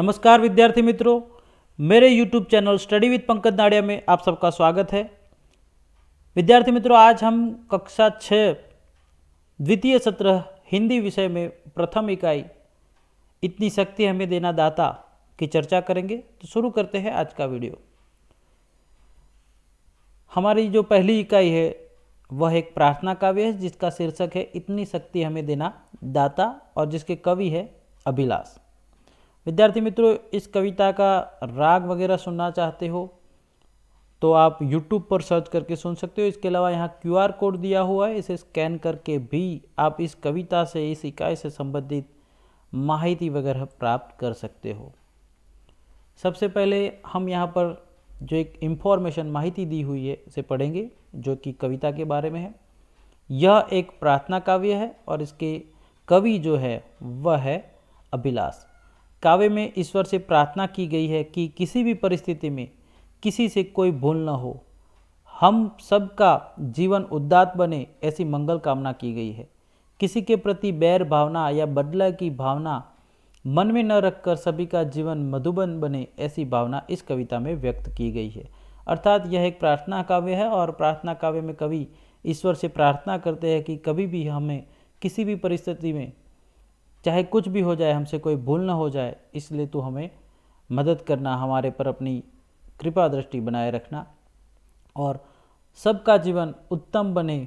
नमस्कार विद्यार्थी मित्रों मेरे YouTube channel study with Pankaj Nadiya में आप सबका स्वागत है विद्यार्थी मित्रों आज हम कक्षा छ द्वितीय सत्र हिंदी विषय में प्रथम इकाई इतनी शक्ति हमें देना दाता की चर्चा करेंगे तो शुरू करते हैं आज का वीडियो हमारी जो पहली इकाई है वह एक प्रार्थना काव्य है जिसका शीर्षक है इतनी शक्ति हमें देना दाता और जिसके कवि है अभिलाष विद्यार्थी मित्रों इस कविता का राग वगैरह सुनना चाहते हो तो आप YouTube पर सर्च करके सुन सकते हो इसके अलावा यहाँ क्यू आर कोड दिया हुआ है इसे स्कैन करके भी आप इस कविता से इस इकाई से संबंधित माहिती वगैरह प्राप्त कर सकते हो सबसे पहले हम यहाँ पर जो एक इन्फॉर्मेशन माहिती दी हुई है इसे पढ़ेंगे जो कि कविता के बारे में है यह एक प्रार्थना काव्य है और इसके कवि जो है वह है अभिलाष काव्य में ईश्वर से प्रार्थना की गई है कि किसी भी परिस्थिति में किसी से कोई भूल न हो हम सबका जीवन उद्दात बने ऐसी मंगल कामना की गई है किसी के प्रति बैर भावना या बदला की भावना मन में न रखकर सभी का जीवन मधुबन बने ऐसी भावना इस कविता में व्यक्त की गई है अर्थात यह एक प्रार्थना काव्य है और प्रार्थना काव्य में कवि ईश्वर से प्रार्थना करते हैं कि कभी भी हमें किसी भी परिस्थिति में चाहे कुछ भी हो जाए हमसे कोई भूल ना हो जाए इसलिए तो हमें मदद करना हमारे पर अपनी कृपा दृष्टि बनाए रखना और सबका जीवन उत्तम बने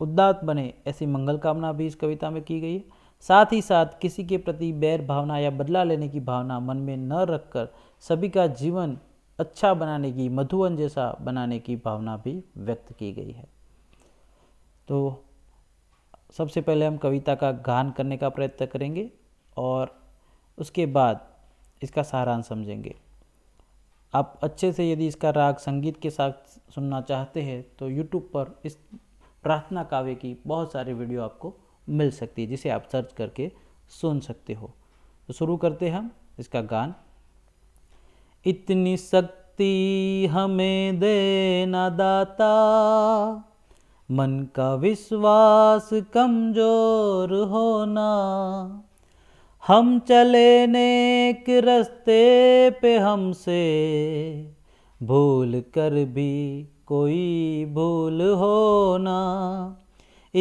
उदात बने ऐसी मंगल कामना भी इस कविता में की गई है साथ ही साथ किसी के प्रति बैर भावना या बदला लेने की भावना मन में न रखकर सभी का जीवन अच्छा बनाने की मधुवन जैसा बनाने की भावना भी व्यक्त की गई है तो सबसे पहले हम कविता का गान करने का प्रयत्न करेंगे और उसके बाद इसका सारांश समझेंगे आप अच्छे से यदि इसका राग संगीत के साथ सुनना चाहते हैं तो YouTube पर इस प्रार्थना काव्य की बहुत सारी वीडियो आपको मिल सकती है जिसे आप सर्च करके सुन सकते हो तो शुरू करते हैं हम इसका गान इतनी शक्ति हमें देना दाता मन का विश्वास कमजोर होना हम चले नेक रस्ते पे हमसे भूल कर भी कोई भूल होना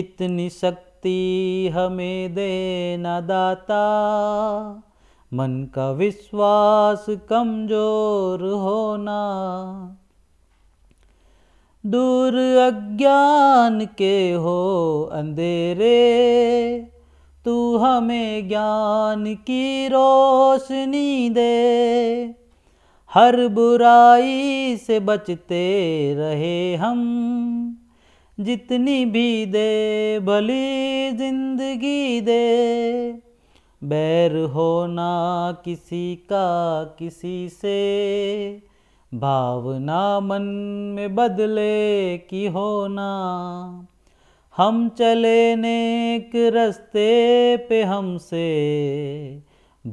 इतनी शक्ति हमें देना दाता मन का विश्वास कमजोर होना दूर अज्ञान के हो अंधेरे तू हमें ज्ञान की रोशनी दे हर बुराई से बचते रहे हम जितनी भी दे भली जिंदगी दे बैर होना किसी का किसी से भावना मन में बदले की होना हम चले नेक रस्ते पे हमसे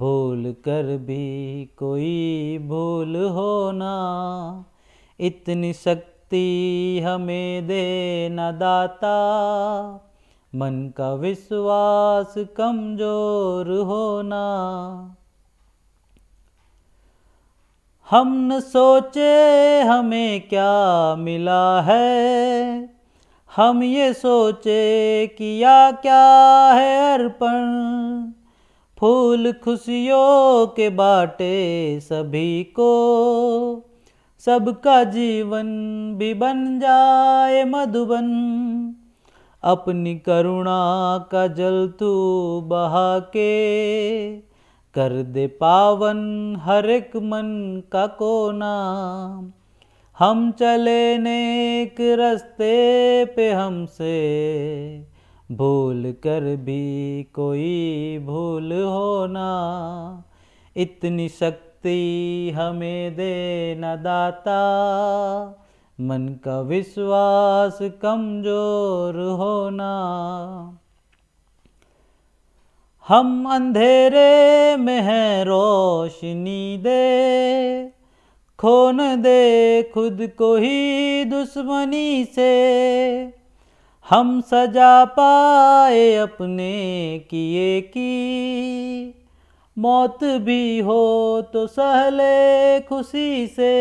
भूल कर भी कोई भूल होना इतनी शक्ति हमें दे न दाता मन का विश्वास कमजोर होना हम न सोचे हमें क्या मिला है हम ये सोचे किया क्या है अर्पण फूल खुशियों के बाटे सभी को सबका जीवन भी बन जाए मधुबन अपनी करुणा का जल तू बहा के कर दे पावन हर एक मन का कोना हम चले नेक रस्ते पे हमसे भूल कर भी कोई भूल होना इतनी शक्ति हमें दे न दाता मन का विश्वास कमजोर होना हम अंधेरे में है रोशनी दे खोन दे खुद को ही दुश्मनी से हम सजा पाए अपने किए की मौत भी हो तो सहले खुशी से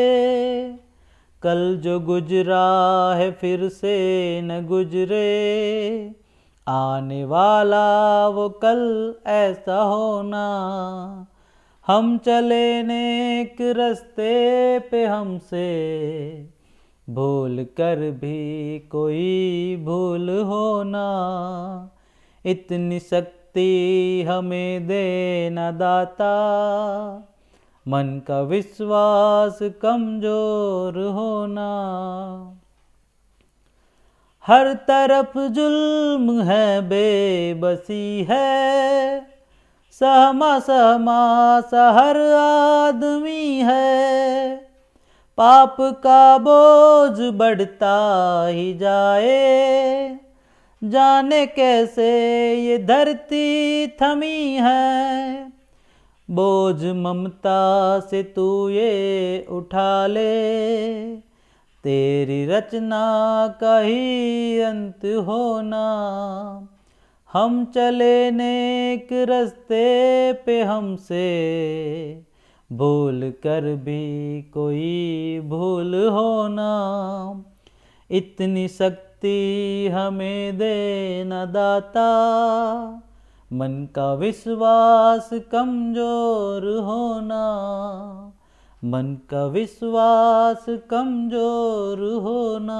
कल जो गुजरा है फिर से न गुजरे आने वाला वो कल ऐसा होना हम चले नेक रस्ते पे हमसे भूल कर भी कोई भूल होना इतनी शक्ति हमें देना दाता मन का विश्वास कमजोर होना हर तरफ जुल्म है बेबसी है सहमा सहमा सहर आदमी है पाप का बोझ बढ़ता ही जाए जाने कैसे ये धरती थमी है बोझ ममता से तू ये उठा ले तेरी रचना का ही अंत होना हम चले नेक रस्ते पे हमसे भूल कर भी कोई भूल होना इतनी शक्ति हमें दे न दाता मन का विश्वास कमजोर होना मन का विश्वास कमजोर होना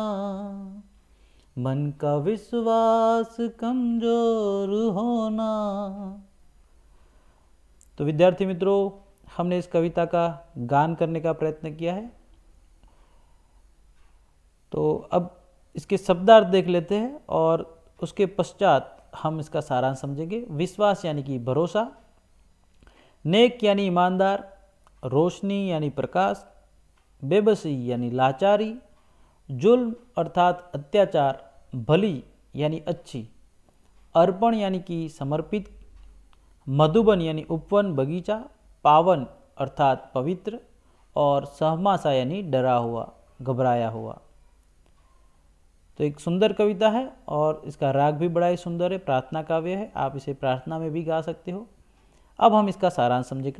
मन का विश्वास कमजोर होना तो विद्यार्थी मित्रों हमने इस कविता का गान करने का प्रयत्न किया है तो अब इसके शब्दार्थ देख लेते हैं और उसके पश्चात हम इसका सारांश समझेंगे विश्वास यानी कि भरोसा नेक यानी ईमानदार रोशनी यानी प्रकाश बेबसी यानी लाचारी जुल्म अर्थात अत्याचार भली यानी अच्छी अर्पण यानी कि समर्पित मधुबन यानी उपवन बगीचा पावन अर्थात पवित्र और सहमासा यानी डरा हुआ घबराया हुआ तो एक सुंदर कविता है और इसका राग भी बड़ा ही सुंदर है प्रार्थना काव्य है आप इसे प्रार्थना में भी गा सकते हो अब हम इसका सारांश समझे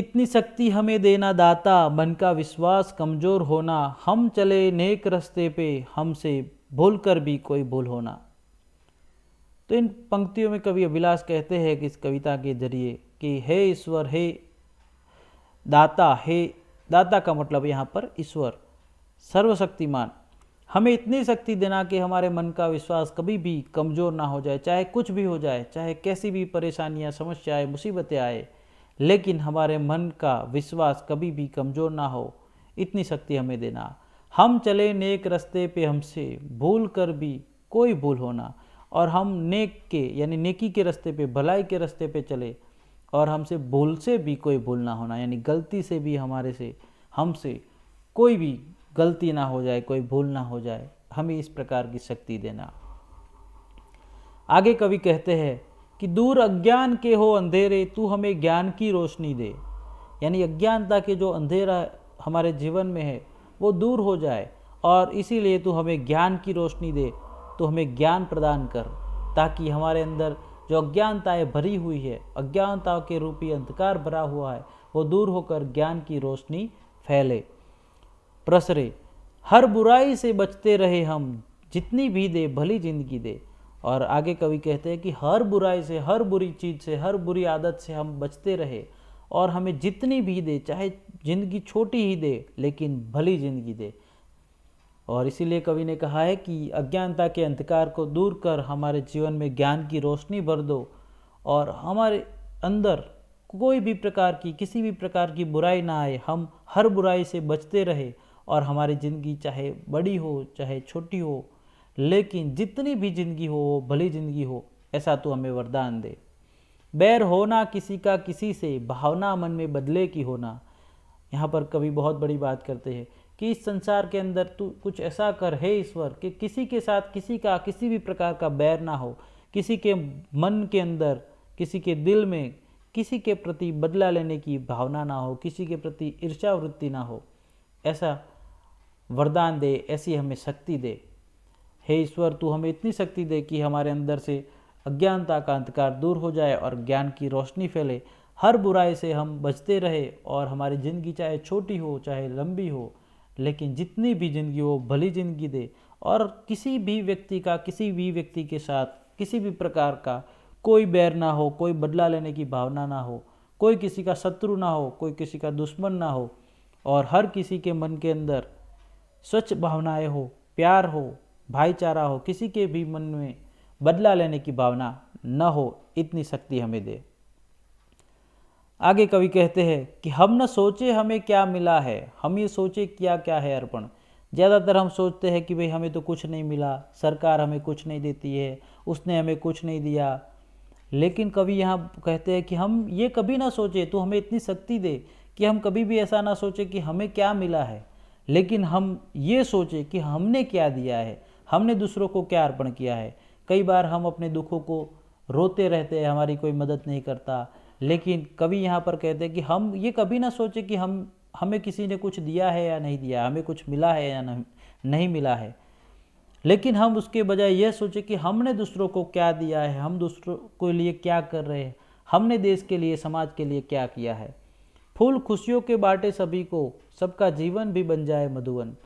इतनी शक्ति हमें देना दाता मन का विश्वास कमज़ोर होना हम चले नेक रस्ते पे हमसे भूल कर भी कोई भूल होना तो इन पंक्तियों में कवि अभिलाष कहते हैं कि इस कविता के जरिए कि हे ईश्वर हे दाता हे दाता का मतलब यहाँ पर ईश्वर सर्वशक्तिमान हमें इतनी शक्ति देना कि हमारे मन का विश्वास कभी भी कमज़ोर ना हो जाए चाहे कुछ भी हो जाए चाहे कैसी भी परेशानियाँ समस्याएँ मुसीबतें आए लेकिन हमारे मन का विश्वास कभी भी कमज़ोर ना हो इतनी शक्ति हमें देना हम चले नेक रास्ते पे हमसे भूल कर भी कोई भूल होना और हम नेक के यानी नेकी के रास्ते पे भलाई के रास्ते पे चले और हमसे भूल से भी कोई भूल ना होना यानी गलती से भी हमारे से हमसे कोई भी गलती ना हो जाए कोई भूल ना हो जाए हमें इस प्रकार की शक्ति देना आगे कवि कहते हैं कि दूर अज्ञान के हो अंधेरे तू हमें ज्ञान की रोशनी दे यानी अज्ञानता के जो अंधेरा हमारे जीवन में है वो दूर हो जाए और इसीलिए तू हमें ज्ञान की रोशनी दे तो हमें ज्ञान प्रदान कर ताकि हमारे अंदर जो अज्ञानताएँ भरी हुई है अज्ञानता के रूपी अंधकार भरा हुआ है वो दूर होकर ज्ञान की रोशनी फैले प्रसरे हर बुराई से बचते रहे हम जितनी भी दे भली जिंदगी दे और आगे कवि कहते हैं कि हर बुराई से हर बुरी चीज़ से हर बुरी आदत से हम बचते रहे और हमें जितनी भी दे चाहे ज़िंदगी छोटी ही दे लेकिन भली ज़िंदगी दे और इसीलिए कवि ने कहा है कि अज्ञानता के अंधकार को दूर कर हमारे जीवन में ज्ञान की रोशनी भर दो और हमारे अंदर कोई भी प्रकार की किसी भी प्रकार की बुराई ना आए हम हर बुराई से बचते रहे और हमारी ज़िंदगी चाहे बड़ी हो चाहे छोटी हो लेकिन जितनी भी जिंदगी हो भली जिंदगी हो ऐसा तो हमें वरदान दे बैर होना किसी का किसी से भावना मन में बदले की होना यहाँ पर कभी बहुत बड़ी बात करते हैं कि इस संसार के अंदर तू कुछ ऐसा कर है ईश्वर कि किसी के साथ किसी का किसी भी प्रकार का बैर ना हो किसी के मन के अंदर किसी के दिल में किसी के प्रति बदला लेने की भावना ना हो किसी के प्रति ईर्षावृत्ति ना हो ऐसा वरदान दे ऐसी हमें शक्ति दे हे ईश्वर तू हमें इतनी शक्ति दे कि हमारे अंदर से अज्ञानता का अंधकार दूर हो जाए और ज्ञान की रोशनी फैले हर बुराई से हम बचते रहे और हमारी ज़िंदगी चाहे छोटी हो चाहे लंबी हो लेकिन जितनी भी ज़िंदगी हो भली ज़िंदगी दे और किसी भी व्यक्ति का किसी भी व्यक्ति के साथ किसी भी प्रकार का कोई बैर ना हो कोई बदला लेने की भावना ना हो कोई किसी का शत्रु ना हो कोई किसी का दुश्मन ना हो और हर किसी के मन के अंदर स्वच्छ भावनाएं हो प्यार हो भाईचारा हो किसी के भी मन में बदला लेने की भावना न हो इतनी शक्ति हमें दे आगे कवि कहते हैं कि हम न सोचे हमें क्या मिला है हम ये सोचे क्या क्या है अर्पण ज़्यादातर हम सोचते हैं कि भाई हमें तो कुछ नहीं मिला सरकार हमें कुछ नहीं देती है उसने हमें कुछ नहीं दिया लेकिन कवि यहाँ कहते हैं कि हम ये कभी ना सोचे तो हमें इतनी शक्ति दे कि हम कभी भी ऐसा ना सोचे कि हमें क्या मिला है लेकिन हम ये सोचे कि हमने क्या दिया है हमने दूसरों को क्या अर्पण किया है कई बार हम अपने दुखों को रोते रहते हैं हमारी कोई मदद नहीं करता लेकिन कवि यहाँ पर कहते हैं कि हम ये कभी ना सोचे कि हम हमें किसी ने कुछ दिया है या नहीं दिया हमें कुछ मिला है या नहीं, नहीं मिला है लेकिन हम उसके बजाय यह सोचे कि हमने दूसरों को क्या दिया है हम दूसरों के लिए क्या कर रहे हैं हमने देश के लिए समाज के लिए क्या किया है फूल खुशियों के बाटे सभी को सबका जीवन भी बन जाए मधुवन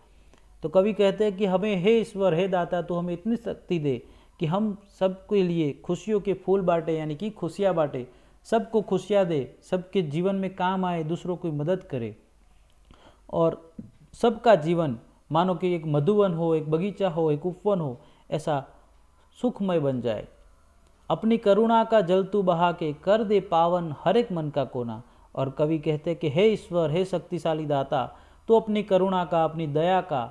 तो कवि कहते हैं कि हमें हे ईश्वर हे दाता तो हमें इतनी शक्ति दे कि हम सबके लिए खुशियों के फूल बांटे यानी कि खुशियाँ बांटे सबको खुशियाँ दे सबके जीवन में काम आए दूसरों की मदद करे और सबका जीवन मानो कि एक मधुवन हो एक बगीचा हो एक उपवन हो ऐसा सुखमय बन जाए अपनी करुणा का जल तू बहा के कर दे पावन हर एक मन का कोना और कवि कहते कि हे ईश्वर हे शक्तिशाली दाता तो अपनी करुणा का अपनी दया का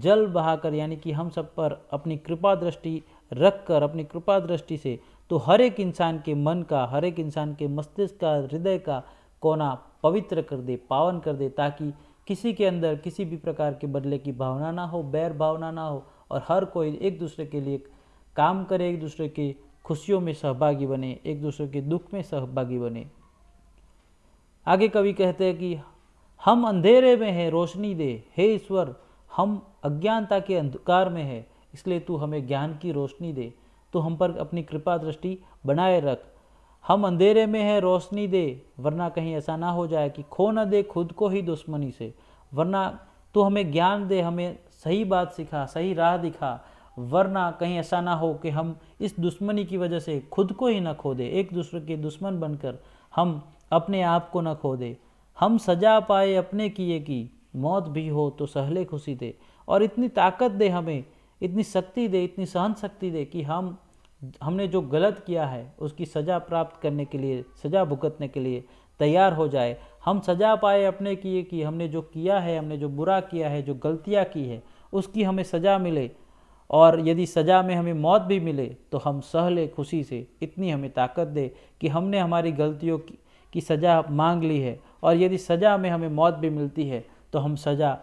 जल बहाकर यानी कि हम सब पर अपनी कृपा दृष्टि रख कर अपनी कृपा दृष्टि से तो हर एक इंसान के मन का हर एक इंसान के मस्तिष्क का हृदय का कोना पवित्र कर दे पावन कर दे ताकि किसी के अंदर किसी भी प्रकार के बदले की भावना ना हो बैर भावना ना हो और हर कोई एक दूसरे के लिए काम करे एक दूसरे के खुशियों में सहभागी बने एक दूसरे के दुख में सहभागी बने आगे कवि कहते हैं कि हम अंधेरे में हैं रोशनी दे हे ईश्वर हम अज्ञानता के अंधकार में है इसलिए तू हमें ज्ञान की रोशनी दे तो हम पर अपनी कृपा दृष्टि बनाए रख हम अंधेरे में हैं रोशनी दे वरना कहीं ऐसा ना हो जाए कि खो ना दे खुद को ही दुश्मनी से वरना तो हमें ज्ञान दे हमें सही बात सिखा सही राह दिखा वरना कहीं ऐसा ना हो कि हम इस दुश्मनी की वजह से खुद को ही ना खो दे एक दूसरे के दुश्मन बनकर हम अपने आप को न खो दे हम सजा पाए अपने किए की मौत भी हो तो सहले खुशी दे और इतनी ताकत दे हमें इतनी शक्ति दे इतनी सहन शक्ति दे कि हम हमने जो गलत किया है उसकी सज़ा प्राप्त करने के लिए सज़ा भुगतने के लिए तैयार हो जाए हम सजा पाए अपने किए कि हमने जो किया है हमने जो बुरा किया है जो गलतियाँ की है उसकी हमें सज़ा मिले और यदि सज़ा में हमें मौत भी मिले तो हम सह ले खुशी से इतनी हमें ताकत दे कि हमने हमारी गलतियों की, की सज़ा मांग ली है और यदि सज़ा में हमें मौत भी मिलती है तो हम सज़ा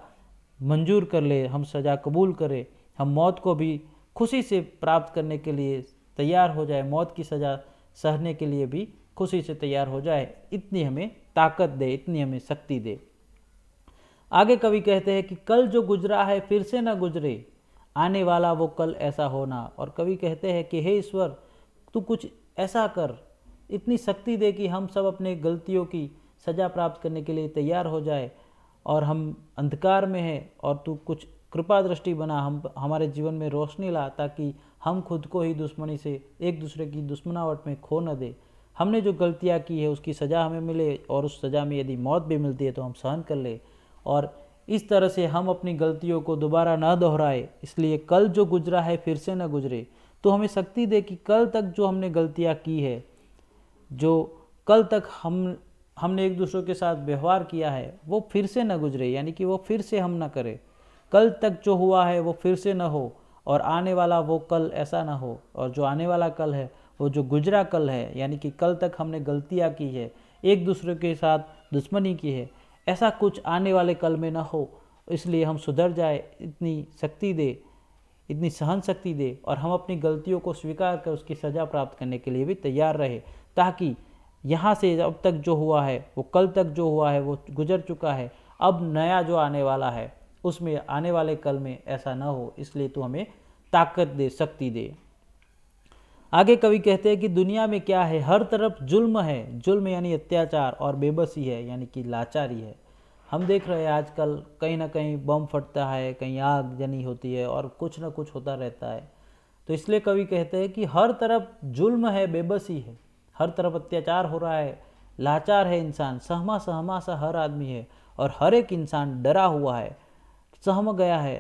मंजूर कर ले हम सज़ा कबूल करें हम मौत को भी खुशी से प्राप्त करने के लिए तैयार हो जाए मौत की सज़ा सहने के लिए भी खुशी से तैयार हो जाए इतनी हमें ताकत दे इतनी हमें शक्ति दे आगे कवि कहते हैं कि कल जो गुजरा है फिर से ना गुजरे आने वाला वो कल ऐसा होना और कवि कहते हैं कि हे ईश्वर तू कुछ ऐसा कर इतनी शक्ति दे कि हम सब अपने गलतियों की सज़ा प्राप्त करने के लिए तैयार हो जाए और हम अंधकार में हैं और तू कुछ कृपा दृष्टि बना हम हमारे जीवन में रोशनी ला ताकि हम खुद को ही दुश्मनी से एक दूसरे की दुश्मनावट में खो न दे हमने जो गलतियाँ की है उसकी सज़ा हमें मिले और उस सज़ा में यदि मौत भी मिलती है तो हम सहन कर ले और इस तरह से हम अपनी गलतियों को दोबारा न दोहराए इसलिए कल जो गुजरा है फिर से न गुजरे तो हमें शक्ति दे कि कल तक जो हमने गलतियाँ की है जो कल तक हम हमने एक दूसरों के साथ व्यवहार किया है वो फिर से न गुजरे यानी कि वो फिर से हम ना करें कल तक जो हुआ है वो फिर से न हो और आने वाला वो कल ऐसा ना हो और जो आने वाला कल है वो जो गुजरा कल है यानी कि कल तक हमने गलतियाँ की है एक दूसरे के साथ दुश्मनी की है ऐसा कुछ आने वाले कल में ना हो इसलिए हम सुधर जाए इतनी शक्ति दे इतनी सहन शक्ति दे और हम अपनी गलतियों को स्वीकार कर उसकी सज़ा प्राप्त करने के लिए भी तैयार रहे ताकि यहाँ से अब तक जो हुआ है वो कल तक जो हुआ है वो गुजर चुका है अब नया जो आने वाला है उसमें आने वाले कल में ऐसा ना हो इसलिए तो हमें ताकत दे शक्ति दे आगे कवि कहते हैं कि दुनिया में क्या है हर तरफ जुल्म है जुल्म यानी अत्याचार और बेबसी है यानी कि लाचारी है हम देख रहे हैं आजकल कहीं ना कहीं बम फटता है कहीं आग जनी होती है और कुछ ना कुछ होता रहता है तो इसलिए कवि कहते हैं कि हर तरफ जुल्म है बेबसी है हर तरफ अत्याचार हो रहा है लाचार है इंसान सहमा सहमा सा हर आदमी है और हर एक इंसान डरा हुआ है सहम गया है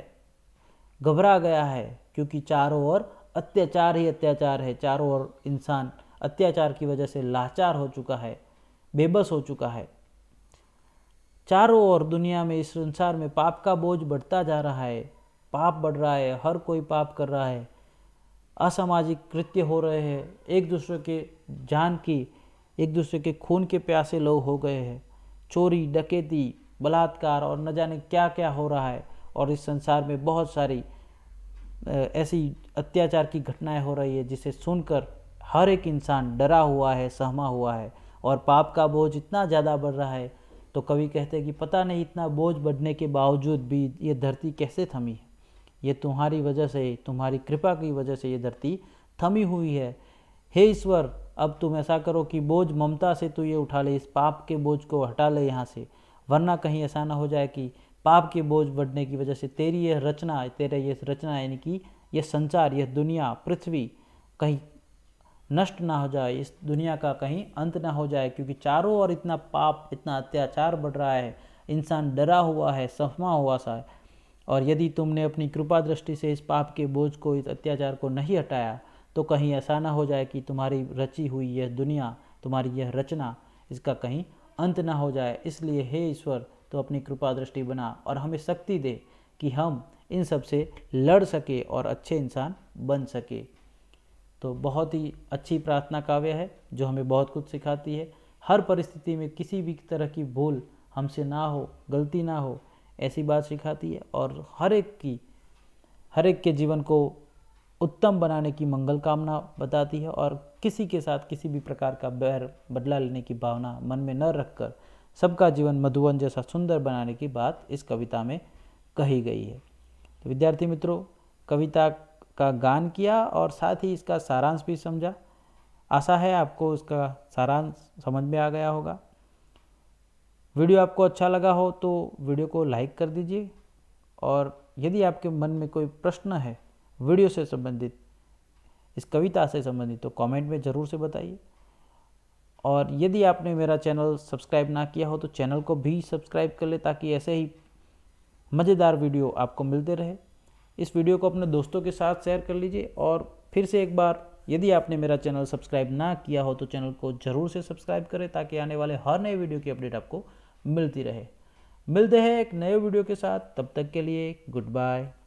घबरा गया है क्योंकि चारों ओर अत्याचार ही अत्याचार है चारों ओर इंसान अत्याचार की वजह से लाचार हो चुका है बेबस हो चुका है चारों ओर दुनिया में इस संसार में पाप का बोझ बढ़ता जा रहा है पाप बढ़ रहा है हर कोई पाप कर रहा है असामाजिक कृत्य हो रहे हैं एक दूसरे के जान के एक दूसरे के खून के प्यासे लोग हो गए हैं चोरी डकैती बलात्कार और न जाने क्या क्या हो रहा है और इस संसार में बहुत सारी ऐसी अत्याचार की घटनाएं हो रही है जिसे सुनकर हर एक इंसान डरा हुआ है सहमा हुआ है और पाप का बोझ इतना ज़्यादा बढ़ रहा है तो कवि कहते हैं कि पता नहीं इतना बोझ बढ़ने के बावजूद भी ये धरती कैसे थमी है ये तुम्हारी वजह से तुम्हारी कृपा की वजह से ये धरती थमी हुई है हे ईश्वर अब तुम ऐसा करो कि बोझ ममता से तू ये उठा ले इस पाप के बोझ को हटा ले यहाँ से वरना कहीं ऐसा ना हो जाए कि पाप के बोझ बढ़ने की वजह से तेरी यह रचना तेरा ये रचना यानी कि यह संचार यह दुनिया पृथ्वी कहीं नष्ट ना हो जाए इस दुनिया का कहीं अंत ना हो जाए क्योंकि चारों ओर इतना पाप इतना अत्याचार बढ़ रहा है इंसान डरा हुआ है सफमा हुआ सा है और यदि तुमने अपनी कृपा दृष्टि से इस पाप के बोझ को इस अत्याचार को नहीं हटाया तो कहीं ऐसा ना हो जाए कि तुम्हारी रची हुई यह दुनिया तुम्हारी यह रचना इसका कहीं अंत ना हो जाए इसलिए हे ईश्वर तो अपनी कृपा दृष्टि बना और हमें शक्ति दे कि हम इन सब से लड़ सके और अच्छे इंसान बन सके तो बहुत ही अच्छी प्रार्थना काव्य है जो हमें बहुत कुछ सिखाती है हर परिस्थिति में किसी भी तरह की भूल हमसे ना हो गलती ना हो ऐसी बात सिखाती है और हर एक की हर एक के जीवन को उत्तम बनाने की मंगल कामना बताती है और किसी के साथ किसी भी प्रकार का बैर बदला लेने की भावना मन में न रखकर सबका जीवन मधुवन जैसा सुंदर बनाने की बात इस कविता में कही गई है तो विद्यार्थी मित्रों कविता का गान किया और साथ ही इसका सारांश भी समझा आशा है आपको उसका सारांश समझ में आ गया होगा वीडियो आपको अच्छा लगा हो तो वीडियो को लाइक कर दीजिए और यदि आपके मन में कोई प्रश्न है वीडियो से संबंधित इस कविता से संबंधित तो कमेंट में ज़रूर से बताइए और यदि आपने मेरा चैनल सब्सक्राइब ना किया हो तो चैनल को भी सब्सक्राइब कर ले ताकि ऐसे ही मज़ेदार वीडियो आपको मिलते रहे इस वीडियो को अपने दोस्तों के साथ शेयर कर लीजिए और फिर से एक बार यदि आपने मेरा चैनल सब्सक्राइब ना किया हो तो चैनल को ज़रूर से सब्सक्राइब करें ताकि आने वाले हर नए वीडियो की अपडेट आपको मिलती रहे मिलते हैं एक नए वीडियो के साथ तब तक के लिए गुड बाय